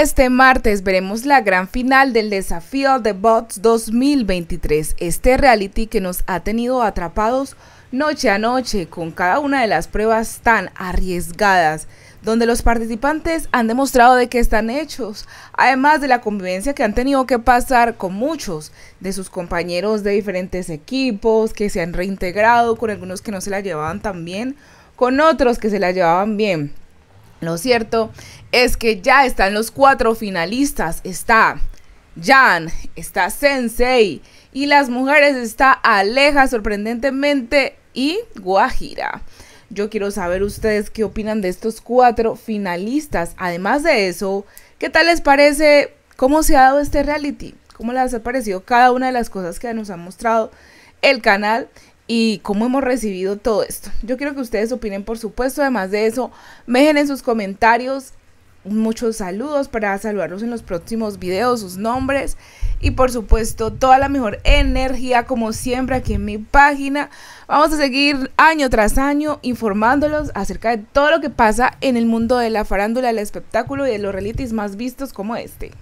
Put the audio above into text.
Este martes veremos la gran final del desafío de Bots 2023, este reality que nos ha tenido atrapados noche a noche con cada una de las pruebas tan arriesgadas, donde los participantes han demostrado de que están hechos, además de la convivencia que han tenido que pasar con muchos de sus compañeros de diferentes equipos, que se han reintegrado, con algunos que no se la llevaban tan bien, con otros que se la llevaban bien. Lo cierto es que ya están los cuatro finalistas. Está Jan, está Sensei y las mujeres está Aleja sorprendentemente y Guajira. Yo quiero saber ustedes qué opinan de estos cuatro finalistas. Además de eso, ¿qué tal les parece cómo se ha dado este reality? ¿Cómo les ha parecido cada una de las cosas que nos ha mostrado el canal? y cómo hemos recibido todo esto. Yo quiero que ustedes opinen, por supuesto. Además de eso, me dejen en sus comentarios muchos saludos para saludarlos en los próximos videos, sus nombres y por supuesto toda la mejor energía como siempre aquí en mi página. Vamos a seguir año tras año informándolos acerca de todo lo que pasa en el mundo de la farándula, el espectáculo y de los realities más vistos como este.